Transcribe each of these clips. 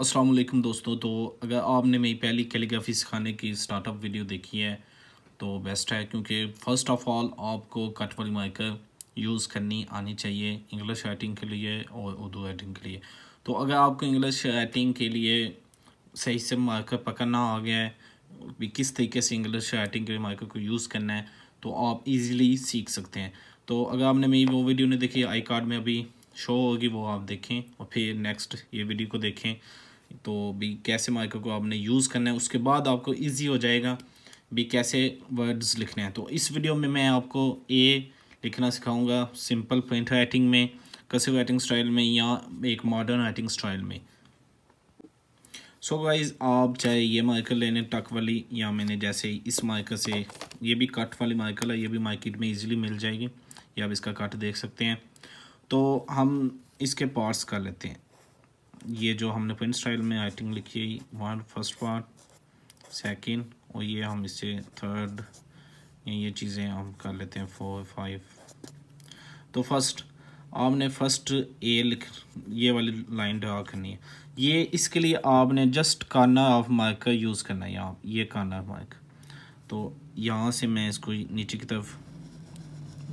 असलम दोस्तों तो अगर आपने मेरी पहली कैलीग्राफी सिखाने की स्टार्टअप वीडियो देखी है तो बेस्ट है क्योंकि फ़र्स्ट ऑफ ऑल आपको कट वाली मार्कर यूज़ करनी आनी चाहिए इंग्लिश राइटिंग के लिए और उर्दू राइटिंग के लिए तो अगर आपको इंग्लिश राइटिंग के लिए सही से मार्कर पकड़ना आ गया है भी किस तरीके से इंग्लिश राइटिंग के मार्कर को यूज़ करना है तो आप इजीली सीख सकते हैं तो अगर आपने मेरी वो वीडियो नहीं देखी आई कार्ड में अभी शो होगी वो आप देखें और फिर नेक्स्ट ये वीडियो को देखें तो भी कैसे मार्कर को आपने यूज़ करना है उसके बाद आपको इजी हो जाएगा भी कैसे वर्ड्स लिखने हैं तो इस वीडियो में मैं आपको ए लिखना सिखाऊंगा सिंपल प्रिंट राइटिंग में कसिव राइटिंग स्टाइल में या एक मॉडर्न राइटिंग स्टाइल में सो so गाइज आप चाहे ये मार्कर लेने टक वाली या मैंने जैसे इस मार्कर से ये भी कट वाली मार्कर है ये भी मार्केट में इजीली मिल जाएगी या आप इसका कट देख सकते हैं तो हम इसके पार्ट्स कर लेते हैं ये जो हमने पेन स्टाइल में आइटिंग लिखी है वन फर्स्ट पार्ट सेकेंड और ये हम इसे थर्ड ये चीज़ें हम कर लेते हैं फोर फाइव तो फर्स्ट आपने फर्स्ट ए लिख ये वाली लाइन ड्रा करनी है ये इसके लिए आपने जस्ट कॉर्नर ऑफ मार्क का यूज़ करना है यहाँ ये कॉर्नर मार्क तो यहाँ से मैं इसको नीचे की तरफ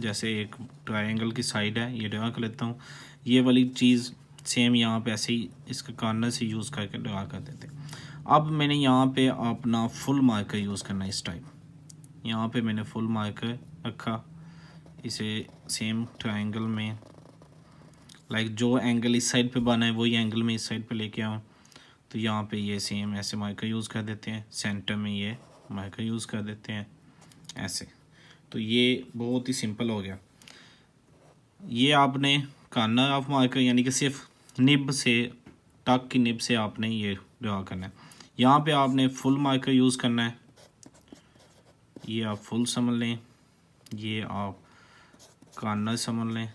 जैसे एक ट्राइंगल की साइड है ये ड्रा कर लेता हूँ ये वाली चीज़ सेम यहाँ पे ऐसे ही इसका कॉर्नर से यूज़ करके लगा कर देते अब मैंने यहाँ पे अपना फुल मार्कर यूज़ करना इस टाइप यहाँ पे मैंने फुल मार्कर रखा इसे सेम ट्रायंगल में लाइक जो एंगल इस साइड पे बना है वही एंगल में इस साइड पे लेके आऊँ तो यहाँ पे ये सेम ऐसे मार्कर यूज़ कर देते हैं सेंटर में ये मार्कर यूज़ कर देते हैं ऐसे तो ये बहुत ही सिंपल हो गया ये आपने कॉर्नर ऑफ मार्कर यानी कि सिर्फ निब से टक की निब से आपने ये ड्रा करना है यहाँ पे आपने फुल मार्कर यूज़ करना है ये आप फुल समझ लें ये आप कार्नर समझ लें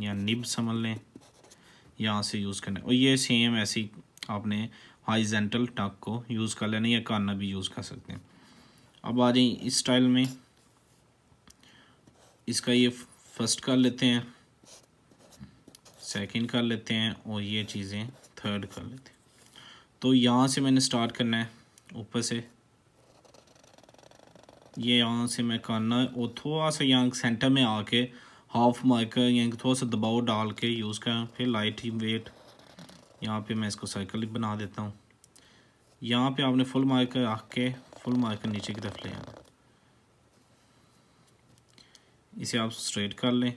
या निब समझ लें यहाँ से यूज़ करना है और ये सेम ऐसी आपने हाइजेंटल टक को यूज़ कर लेना या कार्नर भी यूज़ कर सकते हैं अब आ जाए इस स्टाइल में इसका ये फर्स्ट कर लेते हैं सेकंड कर लेते हैं और ये चीज़ें थर्ड कर लेते हैं तो यहाँ से मैंने स्टार्ट करना है ऊपर से ये यहाँ से मैं करना है और थोड़ा सा यहाँ सेंटर में आके हाफ मार्कर यहाँ थोड़ा सा दबाव डाल के यूज़ करें फिर लाइट ही वेट यहाँ पे मैं इसको सर्कल बना देता हूँ यहाँ पे आपने फुल मार्कर रख के फुल मार्कर नीचे की तरफ ले आना इसे आप स्ट्रेट कर लें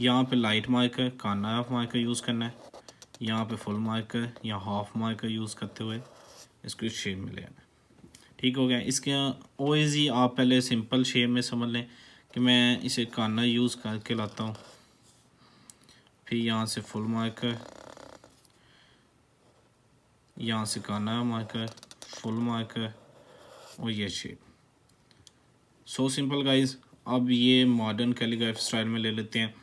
यहाँ पे लाइट मार्कर का हाफ मार्कर यूज़ करना है यहाँ पे फुल मार्कर या हाफ मार्कर यूज़ करते हुए इसको इस शेप में ले आना ठीक हो गया इसके ओ जी आप पहले सिंपल शेप में समझ लें कि मैं इसे काना यूज़ करके लाता हूँ फिर यहाँ से फुल मार्कर यहाँ से काना मार्कर फुल मार्कर और ये शेप सो सिंपल गाइज अब ये मॉडर्न कैलीग्राफी स्टाइल में ले लेते हैं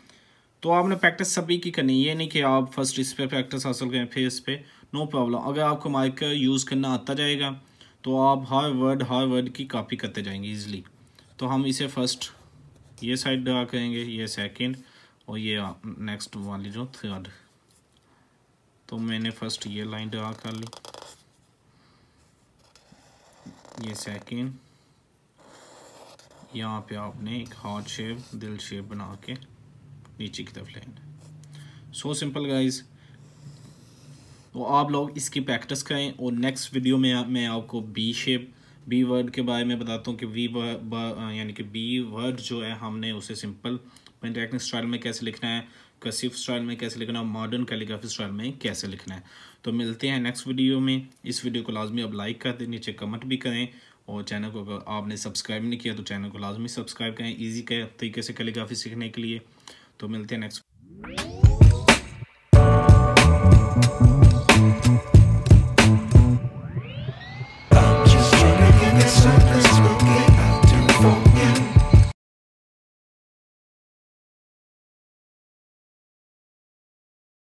तो आपने प्रैक्टिस सभी की करनी ये नहीं कि आप फर्स्ट इस पर प्रैक्टिस हासिल करें फिर इस पर नो प्रॉब्लम अगर आपको माइक यूज़ करना आता जाएगा तो आप हर वर्ड हर वर्ड की कॉपी करते जाएंगे ईजिली तो हम इसे फर्स्ट ये साइड ड्रा करेंगे ये सेकेंड और ये नेक्स्ट वाली जो थर्ड तो मैंने फर्स्ट ये लाइन ड्रा कर ली ये सेकेंड यहाँ पे आपने एक हार्ट शेप दिल शेप बना के नीचे की तरफ लाइन सो सिंपल गाइज तो आप लोग इसकी प्रैक्टिस करें और नेक्स्ट वीडियो में मैं आपको बी शेप बी वर्ड के बारे में बताता हूँ कि वी यानी कि बी वर्ड जो है हमने उसे सिंपल पेंटेक्निक स्टाइल में कैसे लिखना है कसिफ स्टाइल में कैसे लिखना है मॉडर्न कैलीग्राफी स्टाइल में कैसे लिखना है तो मिलते हैं नेक्स्ट वीडियो में इस वीडियो को लाजमी अब लाइक कर दें नीचे कमेंट भी करें और चैनल को अगर आपने सब्सक्राइब नहीं किया तो चैनल को लाजमी सब्सक्राइब करें ईजी तरीके से कैलीग्राफी सीखने के लिए तो मिलते हैं नेक्स्ट